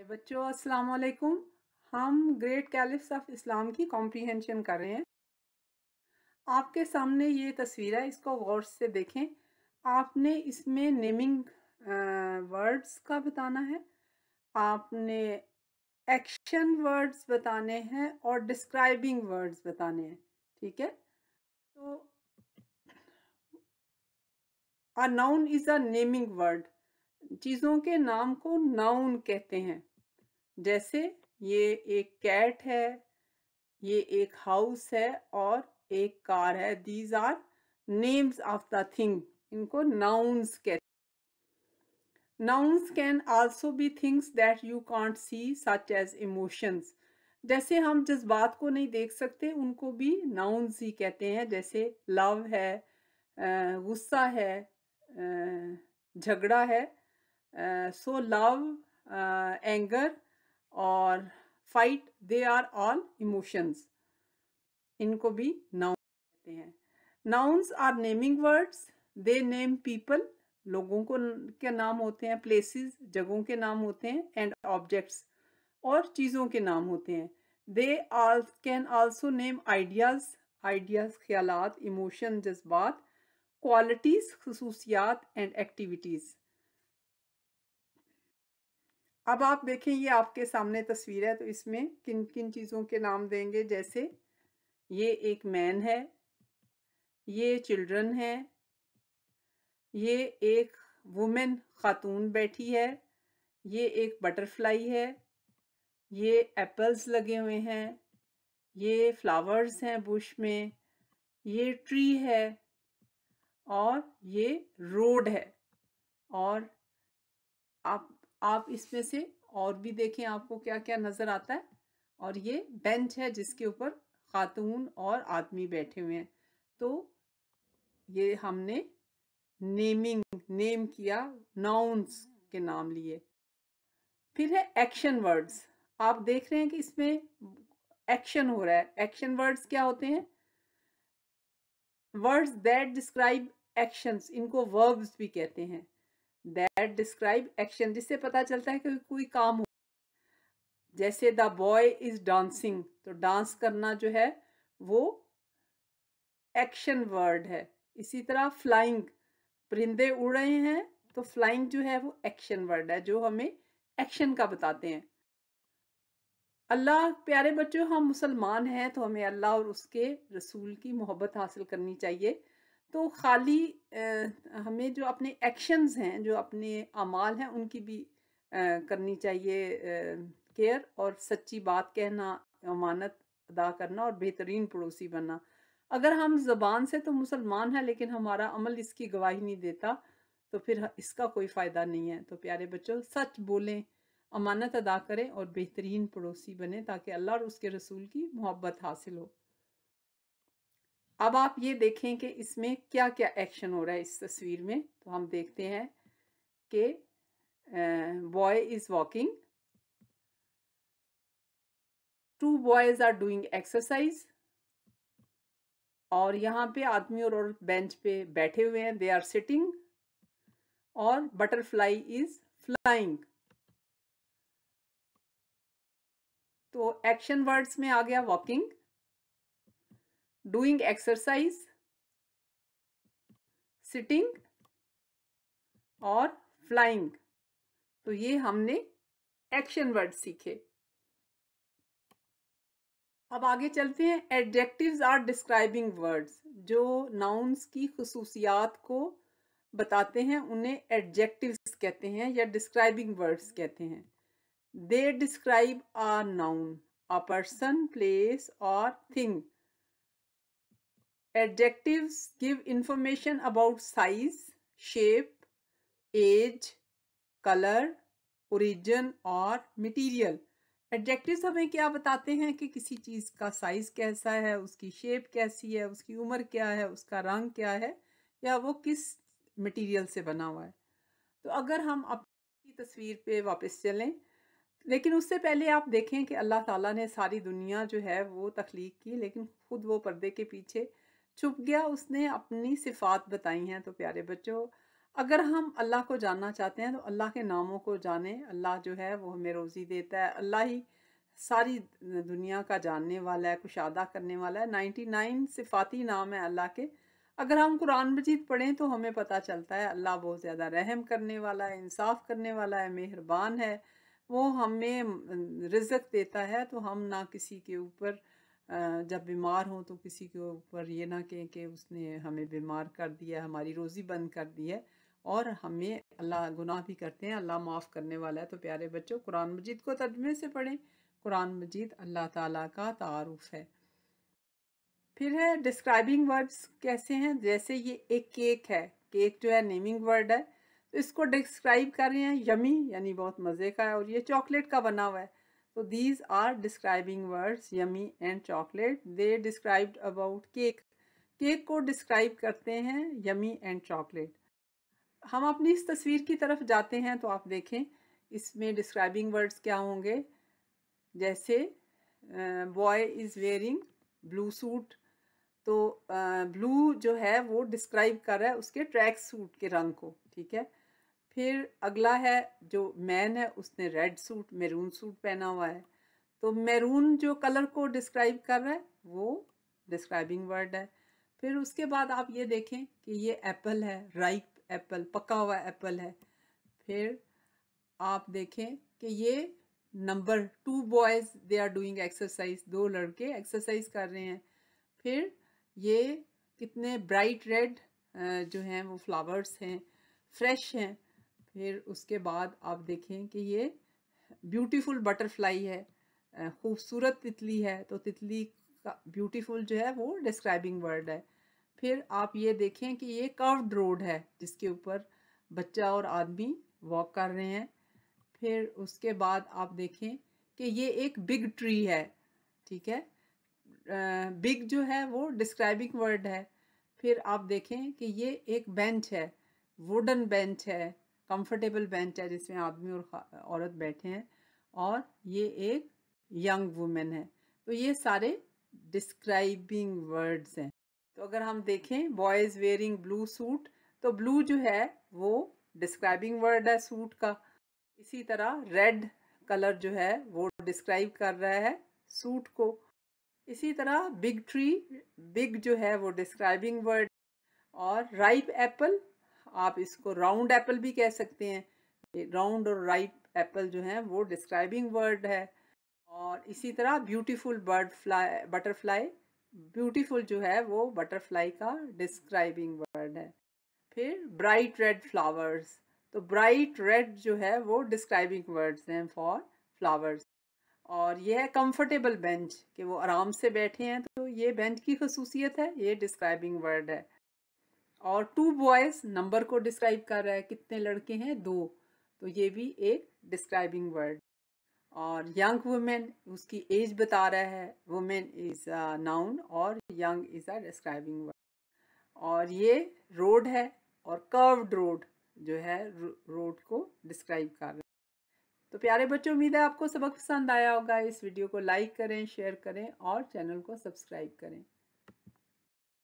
अरे बच्चों अस्सलाम वालेकुम हम ग्रेट कैलिफ्स ऑफ इस्लाम की कॉम्प्रिहेंशन कर रहे हैं आपके सामने ये तस्वीर है इसको गौर से देखें आपने इसमें नेमिंग वर्ड्स का बताना है आपने एक्शन वर्ड्स बताने हैं और डिस्क्राइबिंग वर्ड्स बताने हैं ठीक है तो a noun is a naming word चीज़ों के नाम को नाउन कहते हैं जैसे ये एक कैट है ये एक हाउस है और एक कार है these are names of the thing इनको नाउन्स कहते nouns can also be things that you can't see such as emotions जैसे हम जिस बात को नहीं देख सकते उनको भी नाउन्स ही कहते हैं जैसे लव है गुस्सा है झगड़ा है सो लव एंगर और fight they are all emotions इनको भी नाउन कहते हैं nouns are naming words they name people लोगों को के नाम होते हैं प्लेसेस जगहों के नाम होते हैं एंड ऑब्जेक्ट्स और चीज़ों के नाम होते हैं they can also name ideas ideas ख्याल इमोशन जज्बात क्वालिटीज़ खसूसियात एंड एक्टिविटीज़ अब आप देखें ये आपके सामने तस्वीर है तो इसमें किन किन चीज़ों के नाम देंगे जैसे ये एक मैन है ये चिल्ड्रन है ये एक वुमेन खातून बैठी है ये एक बटरफ्लाई है ये एप्पल्स लगे हुए हैं ये फ्लावर्स हैं बुश में ये ट्री है और ये रोड है और आप आप इसमें से और भी देखें आपको क्या क्या नज़र आता है और ये बेंच है जिसके ऊपर खातून और आदमी बैठे हुए हैं तो ये हमने नेमिंग नेम किया नाउन्स के नाम लिए फिर है एक्शन वर्ड्स आप देख रहे हैं कि इसमें एक्शन हो रहा है एक्शन वर्ड्स क्या होते हैं वर्ड्स दैट डिस्क्राइब एक्शंस इनको वर्ब्स भी कहते हैं दैट डिस्क्राइब एक्शन जिससे पता चलता है कि कोई काम हो जैसे द बॉय इज डांसिंग तो डांस करना जो है वो एक्शन वर्ड है इसी तरह फ्लाइंग परिंदे उड़ रहे हैं तो फ्लाइंग जो है वो एक्शन वर्ड है जो हमें एक्शन का बताते हैं अल्लाह प्यारे बच्चों हम मुसलमान हैं तो हमें अल्लाह और उसके रसूल की मोहब्बत हासिल करनी चाहिए तो खाली हमें जो अपने एक्शंस हैं जो अपने अमाल हैं उनकी भी करनी चाहिए केयर और सच्ची बात कहना अमानत अदा करना और बेहतरीन पड़ोसी बनना अगर हम जबान से तो मुसलमान हैं लेकिन हमारा अमल इसकी गवाही नहीं देता तो फिर इसका कोई फ़ायदा नहीं है तो प्यारे बच्चों सच बोलें अमानत अदा करें और बेहतरीन पड़ोसी बने ताकि अल्लाह और उसके रसूल की मोहब्बत हासिल हो अब आप ये देखें कि इसमें क्या क्या एक्शन हो रहा है इस तस्वीर में तो हम देखते हैं कि boy is walking two boys are doing exercise और यहाँ पे आदमी और औरत बेंच पे बैठे हुए हैं दे आर सिटिंग और बटरफ्लाई इज फ्लाइंग तो एक्शन वर्ड्स में आ गया वॉकिंग doing एक्सरसाइज सिटिंग और फ्लाइंग तो ये हमने एक्शन वर्ड सीखे अब आगे चलते हैं एडजेक्टिव आर डिस्क्राइबिंग वर्ड्स जो नाउन्स की खसूसियात को बताते हैं उन्हें एडजेक्टिव कहते हैं या डिस्क्राइबिंग वर्ड्स कहते हैं they describe are noun a person place और thing Adjectives give information about size, shape, age, color, origin और material. एडजेक्टिव्स हमें क्या बताते हैं कि किसी चीज़ का साइज़ कैसा है उसकी शेप कैसी है उसकी उम्र क्या है उसका रंग क्या है या वो किस मटेरियल से बना हुआ है तो अगर हम अपनी तस्वीर पे वापस चलें लेकिन उससे पहले आप देखें कि अल्लाह ताला ने सारी दुनिया जो है वो तख्लीक की लेकिन ख़ुद वो पर्दे के पीछे छुप गया उसने अपनी सिफात बताई हैं तो प्यारे बच्चों अगर हम अल्लाह को जानना चाहते हैं तो अल्लाह के नामों को जाने अल्लाह जो है वो हमें रोज़ी देता है अल्लाह ही सारी दुनिया का जानने वाला है कुशादा करने वाला है नाइन्टी नाइन सिफाती नाम है अल्लाह के अगर हम कुरान मजीद पढ़ें तो हमें पता चलता है अल्लाह बहुत ज़्यादा रहम करने वाला है इंसाफ करने वाला है मेहरबान है वो हमें रिजक देता है तो हम ना किसी के ऊपर जब बीमार हों तो किसी के ऊपर ये ना कहें कि उसने हमें बीमार कर दिया हमारी रोज़ी बंद कर दी है और हमें अल्लाह गुनाह भी करते हैं अल्लाह माफ़ करने वाला है तो प्यारे बच्चों कुरान मजीद को तर्जमे से पढ़ें कुरान मजीद अल्लाह ताला का तारुफ है फिर है डिस्क्राइबिंग वर्ड्स कैसे हैं जैसे ये एक केक है केक जो है नेमिंग वर्ड है तो इसको डिस्क्राइब कर रहे हैं यमी यानी बहुत मज़े का है और ये चॉकलेट का बना हुआ है So these are describing words yummy and chocolate. They described about cake. Cake को डिस्क्राइब करते हैं यमी एंड चॉकलेट हम अपनी इस तस्वीर की तरफ जाते हैं तो आप देखें इसमें डिस्क्राइबिंग वर्ड्स क्या होंगे जैसे boy is wearing blue suit तो ब्लू uh, जो है वो डिस्क्राइब कर रहा है उसके ट्रैक सूट के रंग को ठीक है फिर अगला है जो मैन है उसने रेड सूट मैरून सूट पहना हुआ है तो मैरून जो कलर को डिस्क्राइब कर रहा है वो डिस्क्राइबिंग वर्ड है फिर उसके बाद आप ये देखें कि ये एप्पल है राइप एप्पल पका हुआ एप्पल है फिर आप देखें कि ये number two boys they are doing exercise दो लड़के एक्सरसाइज कर रहे हैं फिर ये कितने ब्राइट रेड जो हैं वो फ्लावर्स हैं फ्रेश हैं फिर उसके बाद आप देखें कि ये ब्यूटीफुल बटरफ्लाई है खूबसूरत तितली है तो तितली का ब्यूटीफुल जो है वो डिस्क्राइबिंग वर्ड है फिर आप ये देखें कि ये कर्व्ड रोड है जिसके ऊपर बच्चा और आदमी वॉक कर रहे हैं फिर उसके बाद आप देखें कि ये एक बिग ट्री है ठीक है बिग जो है वो डिस्क्राइबिंग वर्ड है फिर आप देखें कि ये एक बेंच है वुडन बेंच है कंफर्टेबल बेंच है जिसमें आदमी और औरत बैठे हैं और ये एक यंग वुमेन है तो ये सारे डिस्क्राइबिंग वर्ड्स हैं तो अगर हम देखें बॉयज़ वेयरिंग ब्लू सूट तो ब्लू जो है वो डिस्क्राइबिंग वर्ड है सूट का इसी तरह रेड कलर जो है वो डिस्क्राइब कर रहा है सूट को इसी तरह बिग ट्री बिग जो है वो डिस्क्राइबिंग वर्ड और राइप एप्पल आप इसको राउंड एप्पल भी कह सकते हैं राउंड और राइट एप्पल जो है वो डिस्क्राइबिंग वर्ड है और इसी तरह beautiful bird fly butterfly beautiful जो है वो बटरफ्लाई का डिस्क्राइबिंग वर्ड है फिर ब्राइट रेड फ्लावर्स तो ब्राइट रेड जो है वो डिस्क्राइबिंग वर्ड्स हैं फॉर फ्लावर्स और यह है कंफर्टेबल बेंच कि वो आराम से बैठे हैं तो ये बेंच की खसूसियत है ये डिस्क्राइबिंग वर्ड है और टू बॉयज नंबर को डिस्क्राइब कर रहा है कितने लड़के हैं दो तो ये भी एक डिस्क्राइबिंग वर्ड और यंग वुमेन उसकी एज बता रहा है वुमेन इज़ अ नाउन और young is a describing word और ये रोड है और कर्व्ड रोड जो है रोड को डिस्क्राइब कर रहा है तो प्यारे बच्चों उम्मीद है आपको सबक पसंद आया होगा इस वीडियो को लाइक करें शेयर करें और चैनल को सब्सक्राइब करें